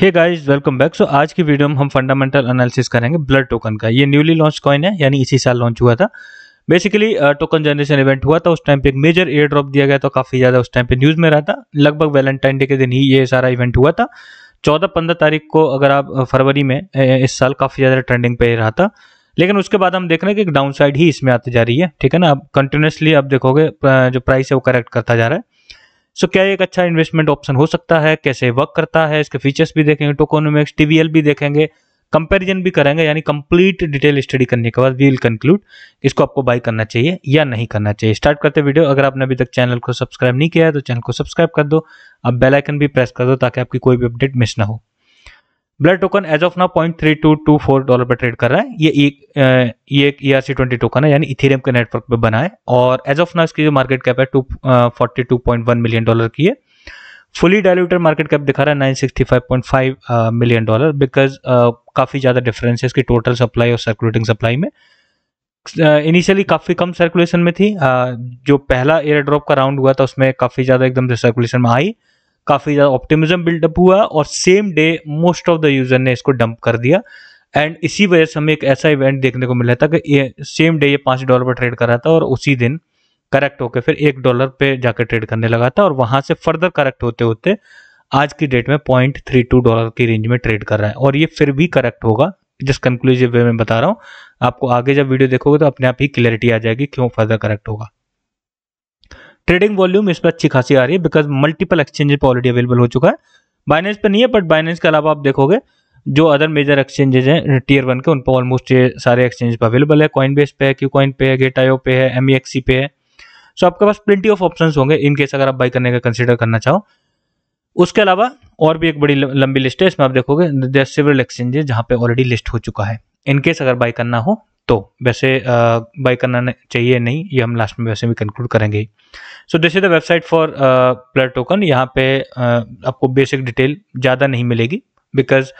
हे guys welcome back so आज की video में हम फंडामेंटल एनालिसिस करेंगे ब्लड टोकन का ये न्यूली लॉन्च कॉइन है यानी इसी साल लॉन्च हुआ था बेसिकली टोकन जनरेशन इवेंट हुआ था उस टाइम पे एक मेजर एयर ड्रॉप दिया गया तो काफ़ी ज़्यादा उस टाइम पे न्यूज़ में रहा था लगभग वैलेंटाइन डे के दिन ही ये सारा इवेंट हुआ था चौदह पंद्रह तारीख को अगर आप फरवरी में इस साल काफ़ी ज़्यादा ट्रेंडिंग पे रहा था लेकिन उसके बाद हम देख रहे हैं कि डाउन साइड ही इसमें आती जा रही है ठीक है ना आप कंटिन्यूसली आप देखोगे जो प्राइस है वो करेक्ट करता जा रहा है सो क्या एक अच्छा इन्वेस्टमेंट ऑप्शन हो सकता है कैसे वर्क करता है इसके फीचर्स भी देखेंगे टोकोनोमिक्स टीवीएल भी देखेंगे कंपैरिजन भी करेंगे यानी कंप्लीट डिटेल स्टडी करने के बाद वी विल कंक्लूड इसको आपको बाय करना चाहिए या नहीं करना चाहिए स्टार्ट करते वीडियो अगर आपने अभी तक चैनल को सब्सक्राइब नहीं किया है तो चैनल को सब्सक्राइब कर दो अब बेलाइकन भी प्रेस कर दो ताकि आपकी कोई भी अपडेट मिस ना हो Blur token as of now point three two two four dollar पर ट्रेड कर रहा है ये एक ये एक E R C twenty token है यानी इथेरियम के नेटवर्क पे बना है और एज ऑफ ना इसकी जो मार्केट कैप है two forty two point one million dollar की है फुली डायल्यूटेड मार्केट कैप दिखा रहा है nine sixty five point five million dollar because काफ़ी ज़्यादा डिफरेंस है इसकी टोटल सप्लाई और सर्कुलेटिंग सप्लाई में इनिशियली uh, काफ़ी कम सर्कुलेशन में थी uh, जो पहला एयर ड्रॉप का राउंड हुआ था उसमें काफ़ी ज़्यादा एकदम से सर्कुलेशन में आई काफ़ी ज़्यादा ऑप्टिमिज्म बिल्डअप हुआ और same day most of the user ने इसको डंप कर दिया एंड इसी वजह से हमें एक ऐसा इवेंट देखने को मिला था कि ये सेम डे ये पाँच डॉलर पर ट्रेड कर रहा था और उसी दिन करेक्ट होकर फिर एक डॉलर पे जाकर ट्रेड करने लगा था और वहां से फर्दर करेक्ट होते होते आज की डेट में पॉइंट थ्री टू डॉलर की रेंज में ट्रेड कर रहा है और ये फिर भी करेक्ट होगा जिस कंक्लूजिव वे में बता रहा हूँ आपको आगे जब वीडियो देखोगे तो अपने आप ही क्लियरिटी आ जाएगी क्यों फर्दर करेक्ट होगा ट्रेडिंग वॉल्यूम इस पर अच्छी खासी आ रही है बिकॉज मल्टीपल एक्सचेंजेस पर ऑलरेडी अवेलेबल हो चुका है बाइनेंस पर नहीं है बट बाइनेंस के अलावा आप देखोगे जो अदर मेजर एक्सचेंजेज हैं टीयर वन के उन पर ऑलमोस्ट ये सारे एक्सचेंज पर अवेलेबल है कॉइन बेस पे है क्यू कॉइन पे है गेट आयो पे है एम e पे है सो आपके पास प्लेंटी ऑफ ऑप्शन होंगे इन केस अगर आप बाई करने का कंसिडर करना चाहो उसके अलावा और भी एक बड़ी लंबी लिस्ट है इसमें आप देखोगे सिविल एक्सचेंजेज जहाँ पे ऑलरेडी लिस्ट हो चुका है इनकेस अगर बाई करना हो तो वैसे बाई करना चाहिए नहीं ये हम लास्ट में वैसे भी कंक्लूड करेंगे so this is the website for Blur token यहाँ पे uh, आपको बेसिक डिटेल ज़्यादा नहीं मिलेगी बिकॉज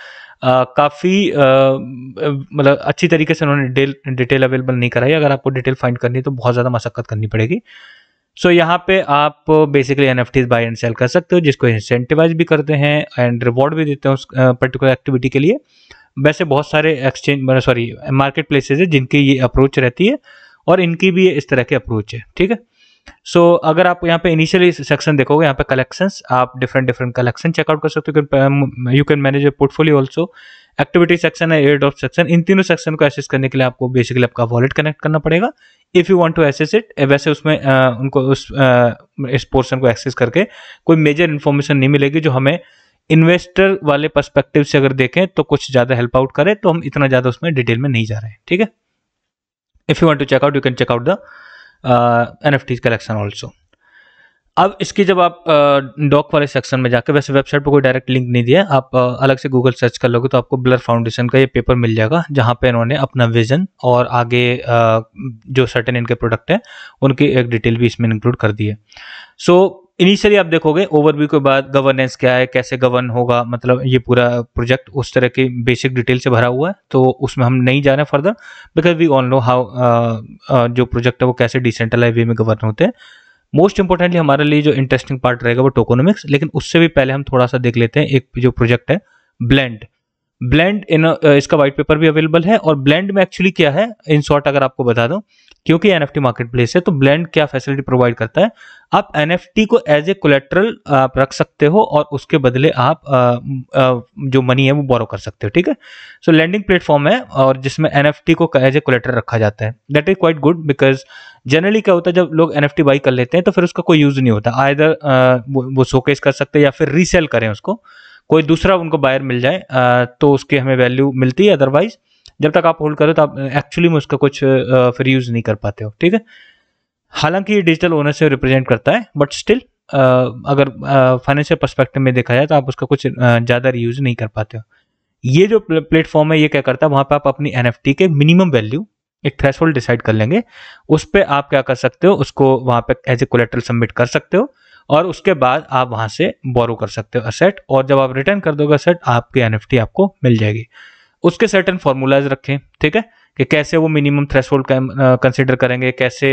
Uh, काफ़ी uh, मतलब अच्छी तरीके से उन्होंने डिटेल डिटेल अवेलेबल नहीं कराई अगर आपको डिटेल फाइंड करनी है तो बहुत ज़्यादा मशक्क़त करनी पड़ेगी सो so, यहाँ पे आप basically N F Ts buy and sell कर सकते हो जिसको इंसेंटिवाइज भी करते हैं एंड रिवॉर्ड भी देते हैं उस पर्टिकुलर एक्टिविटी के लिए वैसे बहुत सारे एक्सचेंज सॉरी मार्केट प्लेसेज है जिनकी ये अप्रोच रहती है और इनकी भी इस तरह की अप्रोच है ठीक है सो so, अगर आप यहाँ पे इनिशियली सेक्शन देखोगे यहाँ पे कलेक्शंस आप डिफरेंट डिफरेंट कलेक्शन चेकआउट कर सकते हो you can manage your portfolio also activity section है एयर ड्रॉप सेक्शन इन तीनों सेक्शन को एसेस करने के लिए आपको बेसिकली आपका वॉलेट कनेक्ट करना पड़ेगा if you want to access it वैसे उसमें आ, uh, उनको उस आ, uh, इस पोर्शन को एक्सेस करके कोई मेजर इन्फॉर्मेशन नहीं मिलेगी जो हमें इन्वेस्टर वाले पर्सपेक्टिव से अगर देखें तो कुछ ज़्यादा हेल्प आउट करे तो हम इतना ज़्यादा उसमें डिटेल में नहीं जा रहे हैं ठीक है if you want to checkout you can check out the N F T collection also अब इसकी जब आप डॉक uh, वाले सेक्शन में जाकर वैसे वेबसाइट पर कोई डायरेक्ट लिंक नहीं दिया आप uh, अलग से गूगल सर्च कर लोगे तो आपको ब्लर फाउंडेशन का ये पेपर मिल जाएगा जहाँ पे इन्होंने अपना विजन और आगे uh, जो सर्टेन इनके प्रोडक्ट हैं उनकी एक डिटेल भी इसमें इंक्लूड कर दी है सो so, इनिशियली आप देखोगे ओवरव्यू के बाद गवर्नेंस क्या है कैसे गवर्न होगा मतलब ये पूरा प्रोजेक्ट उस तरह की बेसिक डिटेल से भरा हुआ है तो उसमें हम नहीं जा रहे further because we all know how जो प्रोजेक्ट है वो कैसे डिसेंट्रलाइज वे में गवर्न होते हैं मोस्ट इंपॉर्टेंटली हमारे लिए जो इंटरेस्टिंग पार्ट रहेगा वो टोकोनोमिक्स लेकिन उससे भी पहले हम थोड़ा सा देख लेते हैं एक जो प्रोजेक्ट है ब्लेंड ब्लेंड इन uh, इसका व्हाइट पेपर भी अवेलेबल है और ब्लेंड में एक्चुअली क्या है इन शॉर्ट अगर आपको बता दूं क्योंकि एन मार्केट प्लेस है तो ब्लेंड क्या फैसिलिटी प्रोवाइड करता है आप एन को एज ए कोलेट्रल आप रख सकते हो और उसके बदले आप आ, uh, आ, uh, जो मनी है वो बोरो कर सकते हो ठीक है सो लैंडिंग प्लेटफॉर्म है और जिसमें एन को एज ए कोलेट्रल रखा जाता है that is quite good because generally क्या होता है जब लोग एन बाई कर लेते हैं तो फिर उसका कोई यूज नहीं होता आयदर वो, वो शोकेस कर सकते हैं या फिर रीसेल करें उसको कोई दूसरा उनको बायर मिल जाए तो उसकी हमें वैल्यू मिलती है अदरवाइज जब तक आप होल्ड करो तो आप एक्चुअली में उसका कुछ फिर यूज़ नहीं कर पाते हो ठीक है हालांकि ये डिजिटल ओनर से रिप्रेजेंट करता है बट स्टिल अगर फाइनेंशियल परस्पेक्टिव में देखा जाए तो आप उसका कुछ ज़्यादा यूज़ नहीं कर पाते हो ये जो प्लेटफॉर्म है ये क्या करता है वहाँ पर आप अपनी एन के मिनिमम वैल्यू एक थ्रेशोल्ड डिसाइड कर लेंगे उस पर आप क्या कर सकते हो उसको वहाँ पे एज ए कोलेट्रल सबमिट कर सकते हो और उसके बाद आप वहां से बोरो कर सकते हो असेट और जब आप रिटर्न कर दोगे असेट आपकी एन आपको मिल जाएगी उसके सर्टन फॉर्मूलाज रखें ठीक है कि कैसे वो मिनिमम थ्रेस होल्ड कंसिडर करेंगे कैसे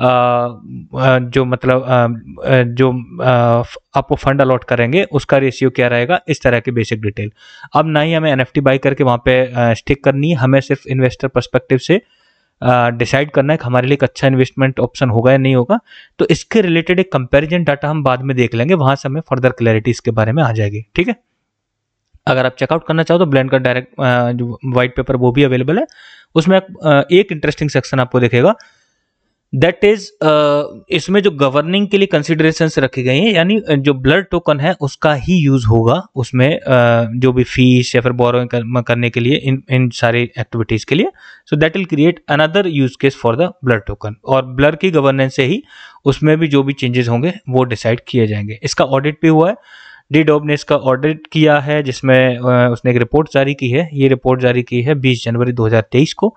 आ, जो मतलब आ, जो आ, आपको फंड अलॉट करेंगे उसका रेशियो क्या रहेगा इस तरह की बेसिक डिटेल अब ना ही हमें एन बाई करके वहाँ पे स्टिक करनी है हमें सिर्फ इन्वेस्टर परस्पेक्टिव से डिसाइड करना है कि हमारे लिए एक अच्छा इन्वेस्टमेंट ऑप्शन होगा या नहीं होगा तो इसके रिलेटेड एक कंपैरिजन डाटा हम बाद में देख लेंगे वहां से हमें फर्दर क्लैरिटी इसके बारे में आ जाएगी ठीक है अगर आप चेकआउट करना चाहो तो ब्लैंड का डायरेक्ट जो व्हाइट पेपर वो भी अवेलेबल है उसमें एक इंटरेस्टिंग सेक्शन आपको देखेगा दैट इज uh, इसमें जो गवर्निंग के लिए कंसिडरेशन रखी गई हैं यानी uh, जो ब्लड टोकन है उसका ही यूज होगा उसमें uh, जो भी फीस या फिर बोरो करने के लिए इन इन सारे एक्टिविटीज के लिए so that will create another use case for the Blur token और ब्लर की गवर्नेंस से ही उसमें भी जो भी चेंजेस होंगे वो डिसाइड किए जाएंगे इसका ऑडिट भी हुआ है डी डॉब ने इसका ऑडिट किया है जिसमें uh, उसने एक रिपोर्ट जारी की है ये रिपोर्ट जारी की है बीस जनवरी दो को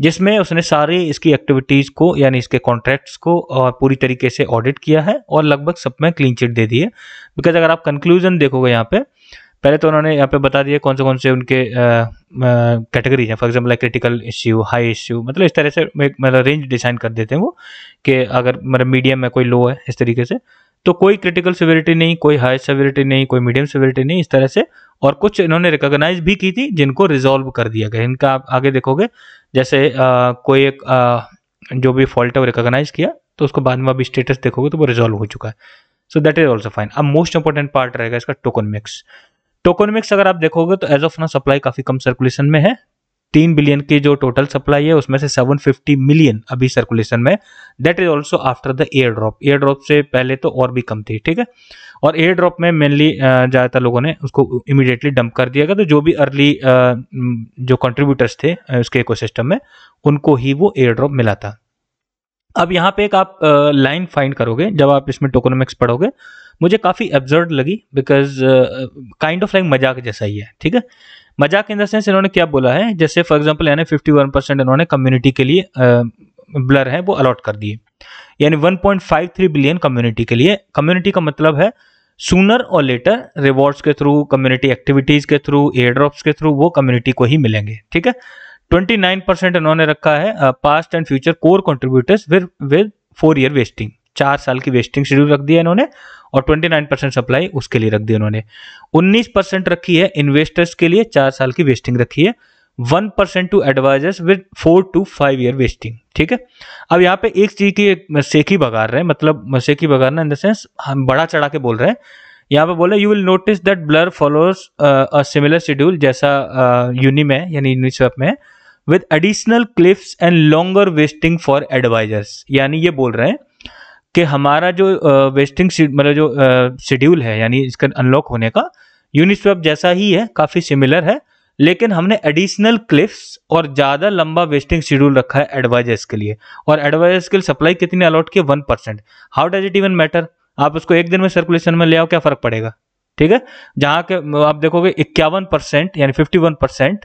जिसमें उसने सारे इसकी एक्टिविटीज़ को यानी इसके कॉन्ट्रैक्ट्स को और पूरी तरीके से ऑडिट किया है और लगभग सब में क्लीन चिट दे दी है बिकॉज अगर आप कंक्लूजन देखोगे यहाँ पे पहले तो उन्होंने यहाँ पे बता दिया कौन से कौन से उनके कैटेगरी हैं for example critical issue high issue मतलब इस तरह से मतलब रेंज डिसाइन कर देते हैं वो कि अगर मतलब मीडियम है कोई लो है इस तरीके से तो कोई क्रिटिकल सिविरिटी नहीं कोई हाई सिविरिटी नहीं कोई मीडियम सिविरिटी नहीं इस तरह से और कुछ इन्होंने रिकॉग्नाइज भी की थी जिनको रिजोल्व कर दिया गया इनका आप आगे देखोगे जैसे आ, कोई एक आ, जो भी फॉल्ट है वो रिकॉग्नाइज किया तो उसको बाद में अभी स्टेटस देखोगे तो वो रिजोल्व हो चुका है so that is also fine अब मोस्ट इंपॉर्टेंट पार्ट रहेगा इसका टोकन मिक्स टोकन मिक्स अगर आप देखोगे तो एज ऑफ ना सप्लाई काफी कम सर्कुलेशन में है तीन बिलियन की जो टोटल सप्लाई है उसमें से 750 मिलियन अभी सर्कुलेशन में that is also after the airdrop airdrop से पहले तो और भी कम थी ठीक है और एयर ड्रॉप में मेनली ज़्यादातर लोगों ने उसको इमिडिएटली डंप कर दिया गया तो जो भी अर्ली जो कंट्रीब्यूटर्स थे उसके इकोसिस्टम में उनको ही वो एयर ड्रॉप मिला था अब यहाँ पे एक आप लाइन फाइंड करोगे जब आप इसमें टोकोनोमिक्स पढ़ोगे मुझे काफ़ी एब्जर्ड लगी बिकॉज काइंड ऑफ लाइक मजाक जैसा ही है ठीक है मजाक इन द सेंस इन्होंने क्या बोला है जैसे फॉर एग्जाम्पल यानी फिफ्टी वन परसेंट इन्होंने कम्युनिटी के लिए ब्लर है वो अलॉट कर दिए यानी 1.53 बिलियन कम्युनिटी के लिए कम्युनिटी का मतलब है सूनर और लेटर रिवॉर्ड्स के थ्रू कम्युनिटी एक्टिविटीज के थ्रू एयर ड्रॉप्स के थ्रू वो कम्युनिटी को ही मिलेंगे ठीक है 29 परसेंट इन्होंने रखा है past and future core contributors with with four year vesting चार साल की वेस्टिंग शेड्यूल रख दिया इन्होंने और 29% सप्लाई उसके लिए रख दी उन्होंने 19% रखी है इन्वेस्टर्स के लिए चार साल की वेस्टिंग रखी है one percent to advisors with four to five year vesting ठीक है अब यहाँ पे एक चीज की सेखी बघार रहे हैं मतलब सेखी बघारना इन द सेंस हम बड़ा चढ़ा के बोल रहे हैं यहाँ पे बोले you will notice that Blur follows a similar schedule जैसा यूनि uh, में यानी यूनिसेफ में with additional cliffs and longer vesting for advisors यानी ये बोल रहे हैं कि हमारा जो वेस्टिंग मतलब जो शेड्यूल है यानी इसका अनलॉक होने का यूनिस्वेप जैसा ही है काफ़ी सिमिलर है लेकिन हमने एडिशनल क्लिप्स और ज़्यादा लंबा वेस्टिंग शेड्यूल रखा है एडवाइजर्स के लिए और एडवाइजर्स के लिए सप्लाई कितनी अलॉट की one percent how does it even matter आप उसको एक दिन में सर्कुलेशन में ले आओ क्या फ़र्क पड़ेगा ठीक है जहाँ के आप देखोगे इक्यावन परसेंट यानी फिफ्टी वन परसेंट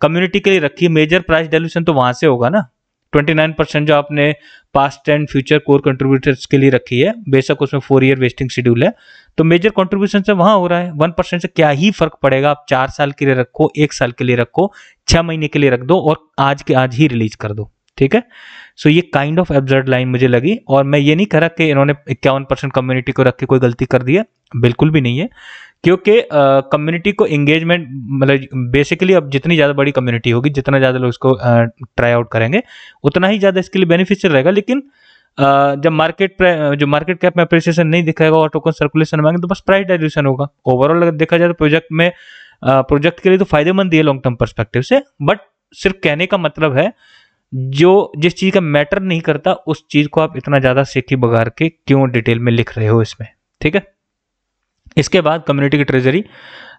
कम्युनिटी के लिए रखी मेजर प्राइस डेल्यूशन तो वहाँ से होगा ना 29% जो आपने past and future core contributors के लिए रखी है बेशक उसमें फोर ईयर वेस्टिंग शेड्यूल है तो मेजर कॉन्ट्रीब्यूशन से वहां हो रहा है वन परसेंट से क्या ही फर्क पड़ेगा आप चार साल के लिए रखो एक साल के लिए रखो छह महीने के लिए रख दो और आज के आज ही रिलीज कर दो ठीक है सो ये काइंड ऑफ एब्जर्ड लाइन मुझे लगी और मैं ये नहीं कह रहा कि इन्होंने इक्यावन परसेंट कम्युनिटी को रख के कोई गलती कर दी है बिल्कुल भी नहीं है क्योंकि कम्युनिटी को एंगेजमेंट मतलब बेसिकली अब जितनी ज़्यादा बड़ी कम्युनिटी होगी जितना ज़्यादा लोग इसको ट्राई आउट करेंगे उतना ही ज़्यादा इसके लिए बेनिफिशियल रहेगा लेकिन Uh, जब मार्केट जो मार्केट कैप में अप्रिसिएशन नहीं दिखाएगा और टोकन सर्कुलेशन में तो बस प्राइस डायल्यूशन होगा ओवरऑल अगर देखा जाए तो प्रोजेक्ट में प्रोजेक्ट के लिए तो फायदेमंद है लॉन्ग टर्म परस्पेक्टिव से बट सिर्फ कहने का मतलब है जो जिस चीज़ का मैटर नहीं करता उस चीज़ को आप इतना ज़्यादा सीखी बघार के क्यों डिटेल में लिख रहे हो इसमें ठीक है इसके बाद कम्युनिटी की ट्रेजरी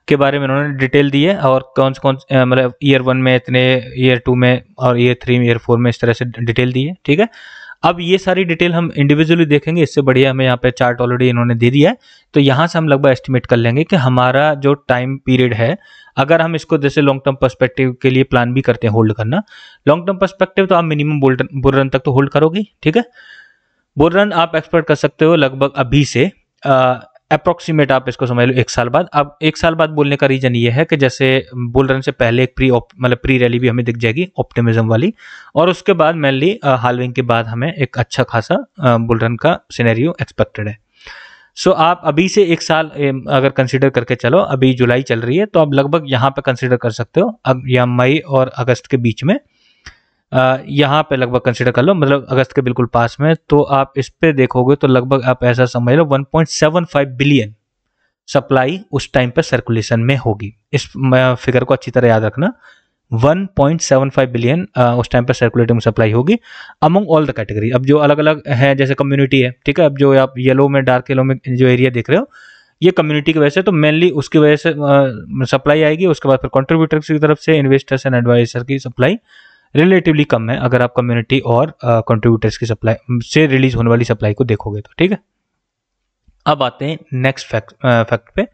के बारे में उन्होंने डिटेल दी है और कौन कौन मतलब ईयर वन में इतने ईयर टू में और ईयर थ्री में ईयर फोर में इस तरह से डिटेल दी है ठीक है अब ये सारी डिटेल हम इंडिविजुअली देखेंगे इससे बढ़िया हमें यहाँ पे चार्ट ऑलरेडी इन्होंने दे दिया है तो यहाँ से हम लगभग एस्टिमेट कर लेंगे कि हमारा जो टाइम पीरियड है अगर हम इसको जैसे लॉन्ग टर्म पर्सपेक्टिव के लिए प्लान भी करते हैं होल्ड करना लॉन्ग टर्म पर्सपेक्टिव तो आप मिनिमम बुल रन तक तो होल्ड करोगे ठीक है बुल रन आप एक्सपेक्ट कर सकते हो लगभग अभी से आ, अप्रोक्सीमेट आप इसको समझ लो एक साल बाद अब एक साल बाद बोलने का रीजन ये है कि जैसे बुल रन से पहले एक प्री मतलब प्री रैली भी हमें दिख जाएगी ऑप्टिमिज्म वाली और उसके बाद मेनली हालविंग के बाद हमें एक अच्छा खासा बुल रन का सिनेरियो एक्सपेक्टेड है सो so, आप अभी से एक साल अगर कंसिडर करके चलो अभी जुलाई चल रही है तो आप लगभग यहाँ पर कंसिडर कर सकते हो अब या मई और अगस्त के बीच में यहाँ पे लगभग कंसिडर कर लो मतलब अगस्त के बिल्कुल पास में तो आप इस पे देखोगे तो लगभग आप ऐसा समझ लो 1.75 बिलियन सप्लाई उस टाइम पे सर्कुलेशन में होगी इस फिगर को अच्छी तरह याद रखना 1.75 बिलियन उस टाइम पर सर्कुलेटिंग सप्लाई होगी अमंग ऑल द कैटेगरी अब जो अलग अलग है जैसे कम्युनिटी है ठीक है अब जो आप येलो में डार्क येलो में जो एरिया देख रहे हो ये कम्युनिटी की वजह से तो मेनली उसकी वजह से सप्लाई आएगी उसके बाद फिर कॉन्ट्रीब्यूटर्स की तरफ से इन्वेस्टर्स एंड एडवाइजर की सप्लाई रिलेटिवली कम है अगर आप कम्युनिटी और कंट्रीब्यूटर्स की सप्लाई से रिलीज होने वाली सप्लाई को देखोगे तो ठीक है अब आते हैं नेक्स्ट फैक्ट फैक्ट पे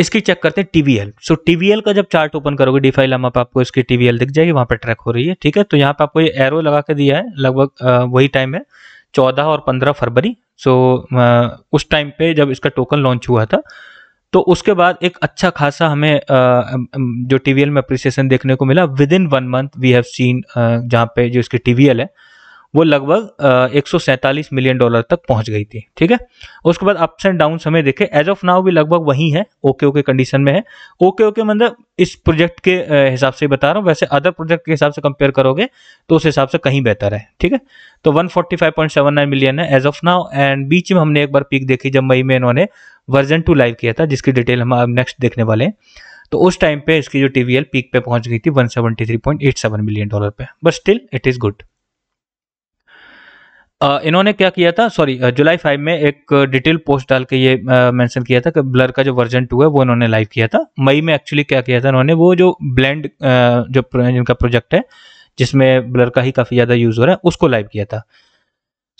इसकी चेक करते हैं टीवीएल सो टीवीएल का जब चार्ट ओपन करोगे डिफाइल हम आपको इसकी टीवीएल दिख जाएगी वहां पर ट्रैक हो रही है ठीक है तो यहाँ पे आपको ये एरो लगा के दिया है लगभग वही टाइम है चौदह और पंद्रह फरवरी सो उस टाइम पे जब इसका टोकन लॉन्च हुआ था तो उसके बाद एक अच्छा खासा हमें जो टीवीएल में अप्रिसिएशन देखने को मिला within one month we have seen जहाँ पे जो इसकी टीवीएल है वो लगभग एक मिलियन डॉलर तक पहुंच गई थी ठीक है उसके बाद अप्स एंड डाउन हमें देखे एज ऑफ नाउ भी लगभग वही है ओके ओके कंडीशन में है ओके ओके मतलब इस प्रोजेक्ट के हिसाब से बता रहा हूँ वैसे अदर प्रोजेक्ट के हिसाब से कंपेयर करोगे तो उस हिसाब से कहीं बेहतर है ठीक है तो 145.79 मिलियन है एज ऑफ नाउ एंड बीच में हमने एक बार पीक देखी जब मई में इन्होंने वर्जन टू लाइव किया था जिसकी डिटेल हम अब नेक्स्ट देखने वाले हैं तो उस टाइम पे इसकी जो टी पीक पे पहुंच गई थी 173.87 मिलियन डॉलर पे but still it is good इन्होंने क्या किया था सॉरी जुलाई फाइव में एक डिटेल पोस्ट डाल के ये मेंशन किया था कि ब्लर का जो वर्जन टू है वो इन्होंने लाइव किया था मई में एक्चुअली क्या किया था इन्होंने वो जो ब्लेंड जो इनका प्रोजेक्ट है जिसमें ब्लर का ही काफ़ी ज़्यादा यूज़ हो रहा है उसको लाइव किया था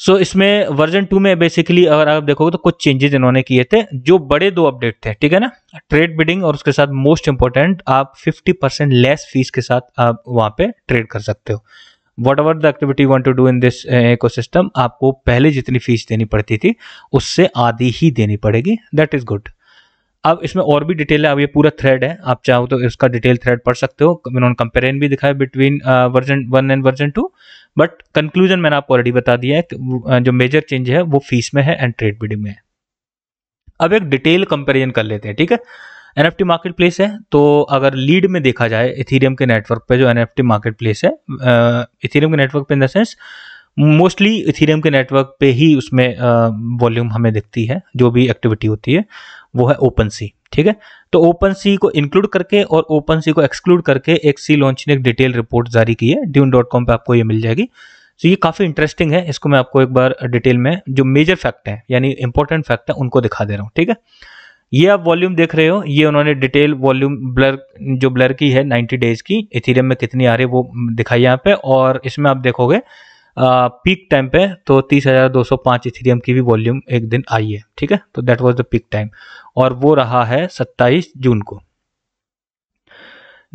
सो so, इसमें वर्जन टू में बेसिकली अगर आप देखोगे तो कुछ चेंजेस इन्होंने किए थे जो बड़े दो अपडेट थे ठीक है ना ट्रेड बिडिंग और उसके साथ मोस्ट इंपॉर्टेंट आप 50 परसेंट लेस फीस के साथ आप वहां पे ट्रेड कर सकते हो whatever the activity want to do in this ecosystem आपको पहले जितनी फीस देनी पड़ती थी उससे आधी ही देनी पड़ेगी दैट इज़ गुड अब इसमें और भी डिटेल है अब ये पूरा थ्रेड है आप चाहो तो इसका डिटेल थ्रेड पढ़ सकते हो उन्होंने कंपेरिजन भी दिखाया between version one and version two but conclusion मैंने आपको ऑलरेडी बता दिया है uh, जो मेजर चेंज है वो फीस में है एंड ट्रेड बिडिंग में है अब एक डिटेल कंपेरिजन कर लेते हैं ठीक है एन एफ मार्केट प्लेस है तो अगर लीड में देखा जाए इथीरियम के नेटवर्क पे जो एन एफ मार्केट प्लेस है इथीरियम के नेटवर्क पे in the sense mostly Ethereum के नेटवर्क पे ही उसमें वॉल्यूम हमें दिखती है जो भी एक्टिविटी होती है वो है ओपन सी ठीक है तो ओपन सी को इंक्लूड करके और ओपन सी को एक्सक्लूड करके एक सी लॉन्च ने एक डिटेल रिपोर्ट जारी की है ड्यून डॉट कॉम पर आपको ये मिल जाएगी तो ये काफ़ी इंटरेस्टिंग है इसको मैं आपको एक बार डिटेल में जो मेजर फैक्ट है यानी इंपॉर्टेंट फैक्ट है उनको दिखा दे रहा हूँ ठीक है ये आप वॉल्यूम देख रहे हो ये उन्होंने डिटेल वॉल्यूम ब्लर जो ब्लर की है 90 डेज की इथेरियम में कितनी आ रही है वो दिखाई यहाँ पे और इसमें आप देखोगे आ, पीक टाइम पे तो 30,205 इथेरियम की भी वॉल्यूम एक दिन आई है ठीक है तो that was the peak time और वो रहा है 27 जून को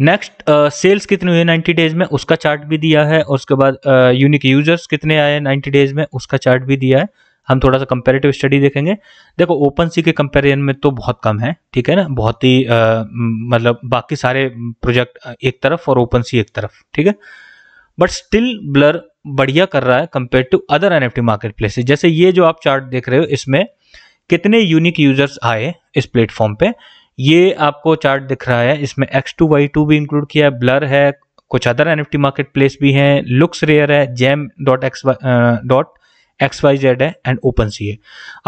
नेक्स्ट सेल्स कितनी हुई है 90 डेज में उसका चार्ट भी दिया है उसके बाद यूनिक uh, यूजर्स कितने आए 90 डेज में उसका चार्ट भी दिया है हम थोड़ा सा कंपेरेटिव स्टडी देखेंगे देखो ओपन सी के कंपेरिजन में तो बहुत कम है ठीक है ना बहुत ही मतलब बाकी सारे प्रोजेक्ट एक तरफ और ओपन सी एक तरफ ठीक है बट स्टिल ब्लर बढ़िया कर रहा है compare to other N F market places जैसे ये जो आप चार्ट देख रहे हो इसमें कितने यूनिक यूजर्स आए इस प्लेटफॉर्म पे ये आपको चार्ट दिख रहा है इसमें एक्स टू वाई टू भी इंक्लूड किया है ब्लर है कुछ other N F market place भी हैं लुक्स रेयर है gem dot X dot X Y Z है एंड ओपन सी है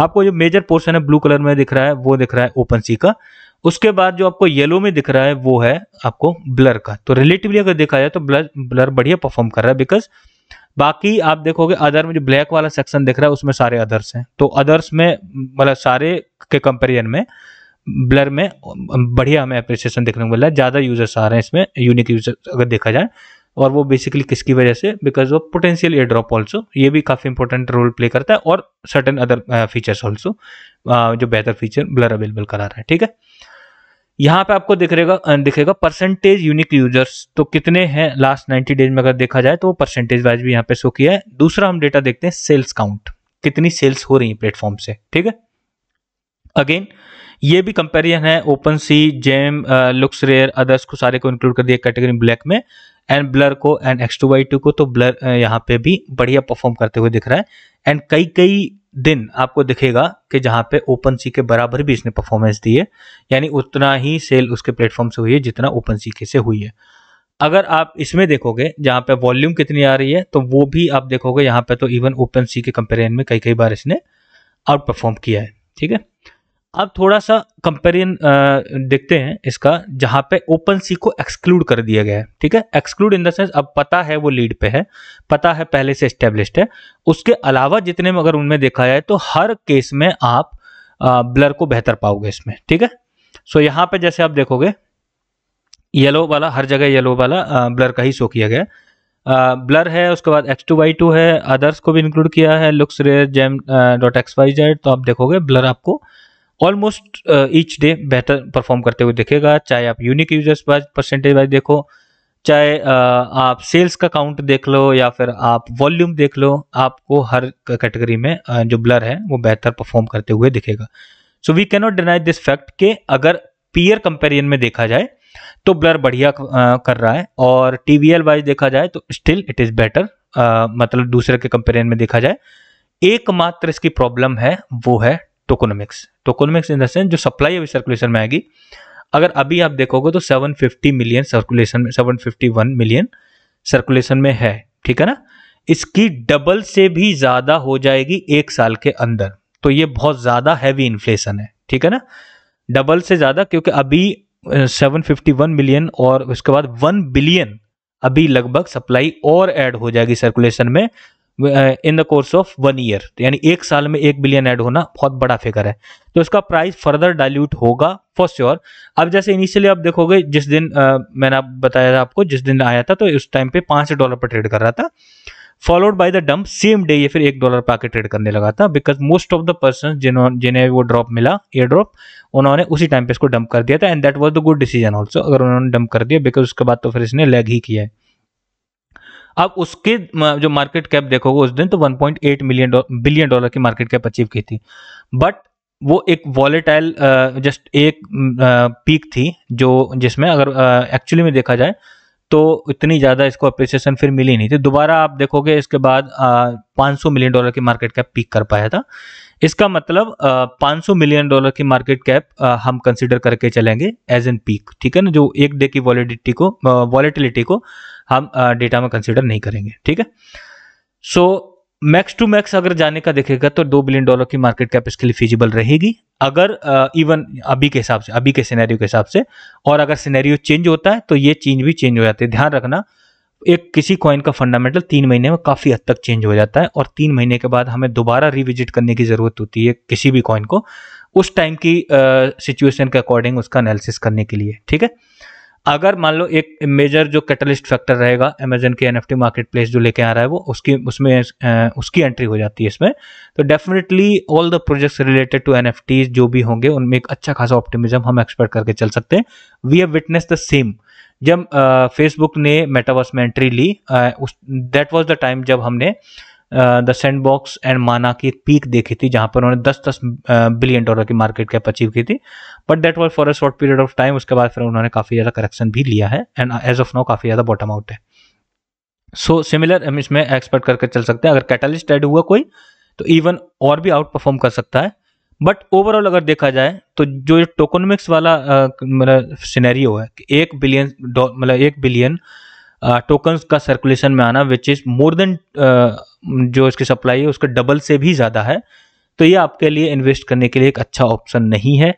आपको जो मेजर पोर्शन है ब्लू कलर में दिख रहा है वो दिख रहा है ओपन सी का उसके बाद जो आपको येलो में दिख रहा है वो है आपको ब्लर का तो रिलेटिवली अगर देखा जाए तो ब्लर ब्लर बढ़िया परफॉर्म कर रहा है बिकॉज बाकी आप देखोगे अदर में जो ब्लैक वाला सेक्शन दिख रहा है उसमें सारे अदर्स हैं तो अदर्स में मतलब सारे के कंपेरिजन में ब्लर में बढ़िया हमें अप्रिसिएशन देखने को मिल रहा है ज़्यादा यूजर्स आ रहे हैं इसमें यूनिक यूजर्स अगर देखा जाए और वो बेसिकली किसकी वजह से because of potential air drop also ये भी काफ़ी इंपॉर्टेंट रोल प्ले करता है और सर्टन अदर फीचर्स ऑल्सो जो बेहतर फीचर ब्लर अवेलेबल करा रहा है ठीक है यहाँ पे आपको रहेगा दिखेगा परसेंटेज यूनिक यूजर्स तो कितने हैं लास्ट 90 डेज में अगर देखा जाए तो वो परसेंटेज वाइज भी यहाँ पे शो किया है दूसरा हम डेटा देखते हैं सेल्स काउंट कितनी सेल्स हो रही है प्लेटफॉर्म से ठीक है अगेन ये भी कंपेरिजन है OpenSea gem LooksRare others को सारे को इंक्लूड कर दिया कैटेगरी ब्लैक में एंड ब्लर को and X two Y two को तो ब्लर यहाँ पे भी बढ़िया परफॉर्म करते हुए दिख रहा है एंड कई कई दिन आपको दिखेगा कि जहाँ पे ओपन सी के बराबर भी इसने परफॉर्मेंस दी है यानी उतना ही सेल उसके प्लेटफॉर्म से हुई है जितना ओपन सी के से हुई है अगर आप इसमें देखोगे जहाँ पे वॉल्यूम कितनी आ रही है तो वो भी आप देखोगे यहाँ पे तो इवन ओपन सी के कंपेरिजन में कई कई बार इसने आउट परफॉर्म किया है ठीक है अब थोड़ा सा कंपेरिजन देखते हैं इसका जहां पे ओपन सी को एक्सक्लूड कर दिया गया है ठीक है एक्सक्लूड इन द सेंस अब पता है वो लीड पे है पता है पहले से स्टेब्लिश्ड है उसके अलावा जितने में अगर उनमें देखा जाए तो हर केस में आप ब्लर को बेहतर पाओगे इसमें ठीक है सो यहाँ पे जैसे आप देखोगे येलो वाला हर जगह येलो वाला ब्लर का ही शो किया गया ब्लर है उसके बाद एक्स टू वाई टू है अदर्स को भी इंक्लूड किया है LooksRare gem dot X Y Z तो आप देखोगे ब्लर आपको ऑलमोस्ट ईच डे बेहतर परफॉर्म करते हुए दिखेगा चाहे आप unique users wise percentage wise देखो चाहे uh, आप सेल्स का काउंट देख लो या फिर आप वॉल्यूम देख लो आपको हर कैटेगरी में uh, जो ब्लर है वो बेहतर परफॉर्म करते हुए दिखेगा so we cannot deny this fact कि अगर पीयर कंपेरिजन में देखा जाए तो ब्लर बढ़िया uh, कर रहा है और टी वी एल वाइज देखा जाए तो स्टिल इट इज़ बेटर मतलब दूसरे के कंपेरिजन में देखा जाए एकमात्र इसकी प्रॉब्लम है वो है tokenomics tokenomics in the sense जो सप्लाई अभी सर्कुलेशन में आएगी अगर अभी आप देखोगे तो 750 मिलियन सर्कुलेशन में 751 मिलियन सर्कुलेशन में है ठीक है ना इसकी डबल से भी ज़्यादा हो जाएगी एक साल के अंदर तो ये बहुत ज़्यादा हैवी इन्फ्लेशन है ठीक है ना डबल से ज़्यादा क्योंकि अभी 751 मिलियन और उसके बाद 1 बिलियन अभी लगभग सप्लाई और ऐड हो जाएगी सर्कुलेशन में in the course of one year यानी एक साल में एक बिलियन ऐड होना बहुत बड़ा फिगर है तो इसका प्राइस फर्दर डाइल्यूट होगा फॉर श्योर अब जैसे इनिशियली आप देखोगे जिस दिन आ, मैंने आप बताया था आपको जिस दिन आया था तो उस टाइम पे पांच डॉलर पर ट्रेड कर रहा था followed by the dump same day ये फिर एक डॉलर पर आके ट्रेड करने लगा था because most of the person जिन्होंने जिन्हें वो ड्रॉप मिला एयर ड्रॉप उन्होंने उसी टाइम पे इसको डंप कर दिया था and that was the good decision also अगर उन्होंने डंप कर दिया बिकॉज उसके बाद तो फिर इसने लेग ही किया है अब उसके जो मार्केट कैप देखोगे उस दिन तो 1.8 मिलियन बिलियन डॉलर की मार्केट कैप अचीव की थी बट वो एक वॉलेटाइल जस्ट एक पीक थी जो जिसमें अगर एक्चुअली में देखा जाए तो इतनी ज़्यादा इसको अप्रिसिएशन फिर मिली नहीं थी दोबारा आप देखोगे इसके बाद पाँच सौ मिलियन डॉलर की मार्केट कैप पीक कर पाया था इसका मतलब पांच सौ मिलियन डॉलर की मार्केट कैप हम कंसिडर करके चलेंगे एज एन पीक ठीक है ना जो एक डे की वॉलिडिटी को वॉलेटिलिटी को हम डेटा में कंसिडर नहीं करेंगे ठीक है सो मैक्स टू मैक्स अगर जाने का देखेगा तो दो बिलियन डॉलर की मार्केट कैप इसके लिए फिजिबल रहेगी अगर इवन अभी के हिसाब से अभी के सिनेरियो के हिसाब से और अगर सिनेरियो चेंज होता है तो ये चेंज भी चेंज हो जाते हैं ध्यान रखना एक किसी कॉइन का फंडामेंटल तीन महीने में काफ़ी हद तक चेंज हो जाता है और तीन महीने के बाद हमें दोबारा रिविजिट करने की ज़रूरत होती है किसी भी कॉइन को उस टाइम की सिचुएशन के अकॉर्डिंग उसका एनालिसिस करने के लिए ठीक है अगर मान लो एक मेजर जो कैटलिस्ट फैक्टर रहेगा अमेजन के एन मार्केट प्लेस जो लेके आ रहा है वो उसकी उसमें उसकी एंट्री हो जाती है इसमें तो definitely all the projects related to N जो भी होंगे उनमें एक अच्छा खासा ऑप्टिमिज्म हम एक्सपेक्ट करके चल सकते हैं we have witness the same जब फेसबुक ने मेटावर्स में एंट्री ली उस दैट वॉज द टाइम जब हमने द बॉक्स एंड माना की पीक देखी थी जहां पर उन्होंने 10 10 बिलियन डॉलर की मार्केट कैप अचीव की थी but that was for a short period of time उसके बाद फिर उन्होंने काफ़ी ज़्यादा करेक्शन भी लिया है एंड एज ऑफ नाउ काफ़ी ज़्यादा बॉटम आउट है सो सिमिलर हम इसमें एक्सपेक्ट करके चल सकते हैं अगर कैटलिस्ट एड हुआ कोई तो इवन और भी आउट परफॉर्म कर सकता है बट ओवरऑल अगर देखा जाए तो जो टोकोनमिक्स वाला मतलब सिनेरियो है कि एक बिलियन मतलब एक बिलियन टोकन्स का सर्कुलेशन में आना विच इज़ मोर देन जो इसकी सप्लाई है उसके डबल से भी ज़्यादा है तो ये आपके लिए इन्वेस्ट करने के लिए एक अच्छा ऑप्शन नहीं है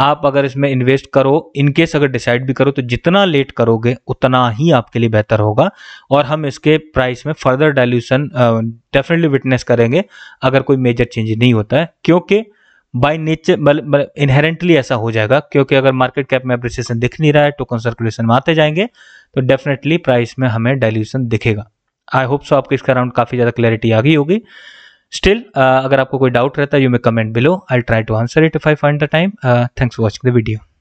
आप अगर इसमें इन्वेस्ट करो इनकेस अगर डिसाइड भी करो तो जितना लेट करोगे उतना ही आपके लिए बेहतर होगा और हम इसके प्राइस में फर्दर डायल्यूशन डेफिनेटली विटनेस करेंगे अगर कोई मेजर चेंज नहीं होता है क्योंकि बाई नेचर इनहेरेंटली ऐसा हो जाएगा क्योंकि अगर मार्केट कैप में अप्रिसिएशन दिख नहीं रहा है टोकन सर्कुलेशन में आते जाएंगे तो डेफिनेटली प्राइस में हमें डायल्यूशन दिखेगा आई होप सो आपको इसका राउंड काफ़ी ज़्यादा क्लैरिटी आ गई होगी स्टिल uh, अगर आपको कोई डाउट रहता है you may comment below I try to answer it if I find the time thanks for watching the video